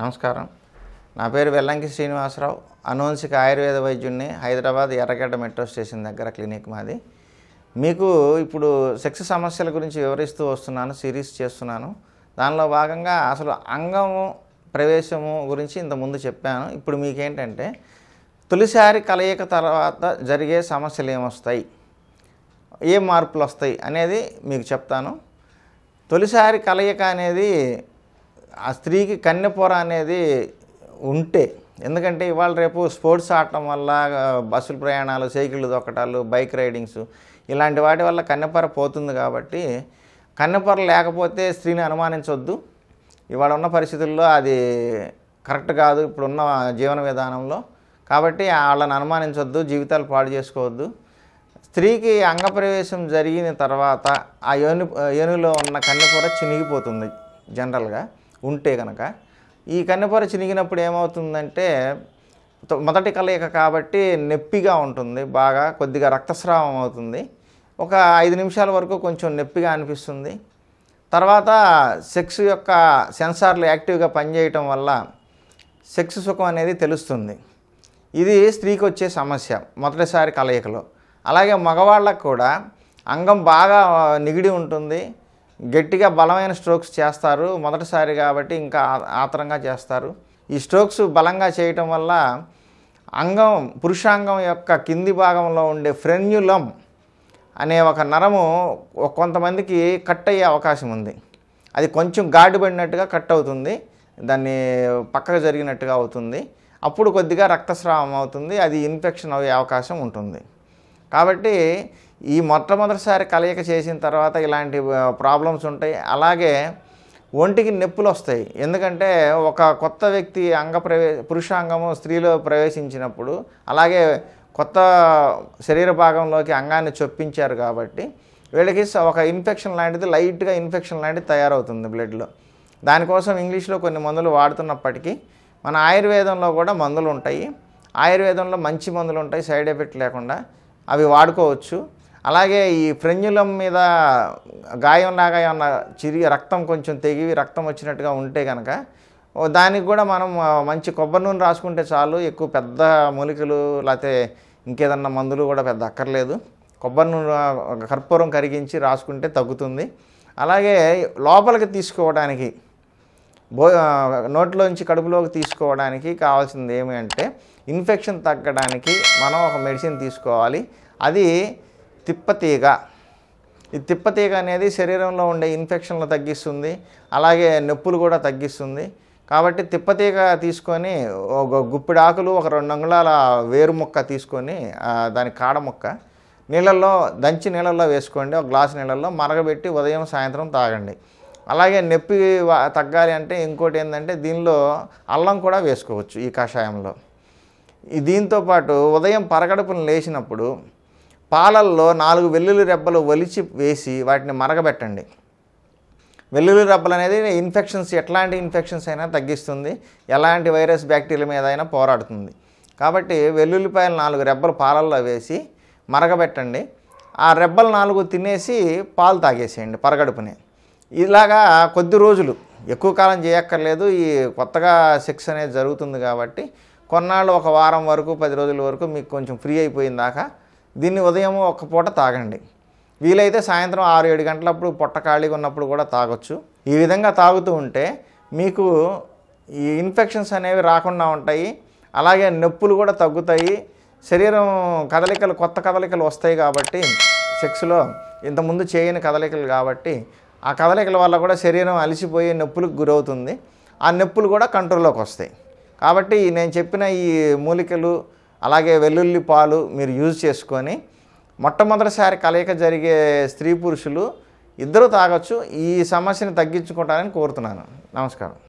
నమస్కారం నా పేరు వెల్లంకి శ్రీనివాసరావు అనువంశిక ఆయుర్వేద వైద్యుడిని హైదరాబాద్ ఎర్రగడ్డ మెట్రో స్టేషన్ దగ్గర క్లినిక్ మాది మీకు ఇప్పుడు సెక్స్ సమస్యల గురించి వివరిస్తూ వస్తున్నాను సిరీస్ చేస్తున్నాను దానిలో భాగంగా అసలు అంగము ప్రవేశము గురించి ఇంతకుముందు చెప్పాను ఇప్పుడు మీకేంటంటే తొలిసారి కలయిక తర్వాత జరిగే సమస్యలు ఏమొస్తాయి ఏ మార్పులు వస్తాయి అనేది మీకు చెప్తాను తొలిసారి కలయిక అనేది ఆ స్త్రీకి కన్నె పొర అనేది ఉంటే ఎందుకంటే ఇవాళ రేపు స్పోర్ట్స్ ఆడటం వల్ల బస్సులు ప్రయాణాలు సైకిళ్ళు దొక్కటాలు బైక్ రైడింగ్స్ ఇలాంటి వాటి వల్ల కన్నెపొర పోతుంది కాబట్టి కన్నెపొర లేకపోతే స్త్రీని అనుమానించవద్దు ఇవాళ ఉన్న పరిస్థితుల్లో అది కరెక్ట్ కాదు ఇప్పుడున్న జీవన విధానంలో కాబట్టి వాళ్ళని అనుమానించవద్దు జీవితాలు పాడు చేసుకోవద్దు స్త్రీకి అంగప్రవేశం జరిగిన తర్వాత ఆ ఏను ఏనుగులో ఉన్న కన్నెపొర చినిగిపోతుంది జనరల్గా ఉంటే కనుక ఈ కన్నెపొర చినిగినప్పుడు ఏమవుతుందంటే మొదటి కలయిక కాబట్టి నొప్పిగా ఉంటుంది బాగా కొద్దిగా రక్తస్రావం అవుతుంది ఒక ఐదు నిమిషాల వరకు కొంచెం నొప్పిగా అనిపిస్తుంది తర్వాత సెక్స్ యొక్క సెన్సార్లు యాక్టివ్గా పనిచేయటం వల్ల సెక్స్ సుఖం అనేది తెలుస్తుంది ఇది స్త్రీకి వచ్చే సమస్య మొదటిసారి కలయికలో అలాగే మగవాళ్ళకు కూడా అంగం బాగా నిగిడి ఉంటుంది గట్టిగా బలమైన స్ట్రోక్స్ చేస్తారు మొదటిసారి కాబట్టి ఇంకా ఆతరంగా చేస్తారు ఈ స్ట్రోక్స్ బలంగా చేయటం వల్ల అంగం పురుషాంగం యొక్క కింది భాగంలో ఉండే ఫ్రెన్యులం అనే ఒక నరము కొంతమందికి కట్ అయ్యే అవకాశం ఉంది అది కొంచెం గాడి పడినట్టుగా కట్ అవుతుంది దాన్ని పక్కకు జరిగినట్టుగా అవుతుంది అప్పుడు కొద్దిగా రక్తస్రావం అవుతుంది అది ఇన్ఫెక్షన్ అయ్యే అవకాశం ఉంటుంది కాబట్టి ఈ మొట్టమొదటిసారి కలయిక చేసిన తర్వాత ఇలాంటి ప్రాబ్లమ్స్ ఉంటాయి అలాగే ఒంటికి నొప్పులు వస్తాయి ఎందుకంటే ఒక కొత్త వ్యక్తి అంగ ప్రవే పురుషాంగము స్త్రీలో ప్రవేశించినప్పుడు అలాగే కొత్త శరీర భాగంలోకి అంగాన్ని చొప్పించారు కాబట్టి వీళ్ళకి ఒక ఇన్ఫెక్షన్ లాంటిది లైట్గా ఇన్ఫెక్షన్ లాంటిది తయారవుతుంది బ్లడ్లో దానికోసం ఇంగ్లీష్లో కొన్ని మందులు వాడుతున్నప్పటికీ మన ఆయుర్వేదంలో కూడా మందులు ఉంటాయి ఆయుర్వేదంలో మంచి మందులు ఉంటాయి సైడ్ ఎఫెక్ట్ లేకుండా అవి వాడుకోవచ్చు అలాగే ఈ ఫ్రెంజులం మీద గాయం లాగా ఏమన్నా చిరిగి రక్తం కొంచెం తెగివి రక్తం వచ్చినట్టుగా ఉంటే కనుక దానికి కూడా మనం మంచి కొబ్బరి నూనె రాసుకుంటే చాలు ఎక్కువ పెద్ద మూలికలు లేకపోతే ఇంకేదన్నా మందులు కూడా పెద్ద అక్కర్లేదు కొబ్బరి నూనె కర్పూరం కరిగించి రాసుకుంటే తగ్గుతుంది అలాగే లోపలికి తీసుకోవడానికి బో నోట్లోంచి కడుపులోకి తీసుకోవడానికి కావాల్సింది ఏమి అంటే ఇన్ఫెక్షన్ తగ్గడానికి మనం ఒక మెడిసిన్ తీసుకోవాలి అది తిప్పతీగ ఈ తిప్పతీగ అనేది శరీరంలో ఉండే ఇన్ఫెక్షన్లు తగ్గిస్తుంది అలాగే నొప్పులు కూడా తగ్గిస్తుంది కాబట్టి తిప్పతీగ తీసుకొని ఒక గుప్పిడి ఆకులు ఒక రెండు అంగుళాల వేరు మొక్క తీసుకొని దాని కాడ మొక్క నీళ్ళల్లో దంచి నీళ్ళల్లో వేసుకోండి ఒక గ్లాస్ నీళ్ళల్లో మరగబెట్టి ఉదయం సాయంత్రం తాగండి అలాగే నొప్పి తగ్గాలి అంటే ఇంకోటి ఏంటంటే దీనిలో అల్లం కూడా వేసుకోవచ్చు ఈ కషాయంలో దీంతో పాటు ఉదయం పరగడుపును లేచినప్పుడు పాలల్లో నాలుగు వెల్లుల్లి రెబ్బలు ఒలిచి వేసి వాటిని మరగబెట్టండి వెల్లుల్లి రెబ్బలు అనేది ఇన్ఫెక్షన్స్ ఎట్లాంటి ఇన్ఫెక్షన్స్ అయినా తగ్గిస్తుంది ఎలాంటి వైరస్ బ్యాక్టీరియా మీద అయినా పోరాడుతుంది కాబట్టి వెల్లుల్లిపాయలు నాలుగు రెబ్బలు పాలల్లో వేసి మరగబెట్టండి ఆ రెబ్బలు నాలుగు తినేసి పాలు తాగేసేయండి పరగడుపుని ఇలాగా కొద్ది రోజులు ఎక్కువ కాలం చేయక్కర్లేదు ఈ కొత్తగా సెక్స్ అనేది జరుగుతుంది కాబట్టి కొన్నాళ్ళు ఒక వారం వరకు పది రోజుల వరకు మీకు కొంచెం ఫ్రీ అయిపోయిన దాకా దీన్ని ఉదయం ఒక్క పూట తాగండి వీలైతే సాయంత్రం ఆరు ఏడు గంటలప్పుడు పొట్ట ఖాళీగా ఉన్నప్పుడు కూడా తాగొచ్చు ఈ విధంగా తాగుతూ ఉంటే మీకు ఈ ఇన్ఫెక్షన్స్ అనేవి రాకుండా ఉంటాయి అలాగే నొప్పులు కూడా తగ్గుతాయి శరీరం కదలికలు కొత్త కదలికలు వస్తాయి కాబట్టి సెక్స్లో ఇంతకుముందు చేయని కదలికలు కాబట్టి ఆ కదలికల వల్ల కూడా శరీరం అలిసిపోయి నొప్పులకు గురవుతుంది ఆ నొప్పులు కూడా కంట్రోల్లోకి వస్తాయి కాబట్టి నేను చెప్పిన ఈ మూలికలు అలాగే వెల్లుల్లి పాలు మీరు యూజ్ చేసుకొని మొట్టమొదటిసారి కలయిక జరిగే స్త్రీ పురుషులు ఇద్దరు తాగొచ్చు ఈ సమస్యను తగ్గించుకుంటారని కోరుతున్నాను నమస్కారం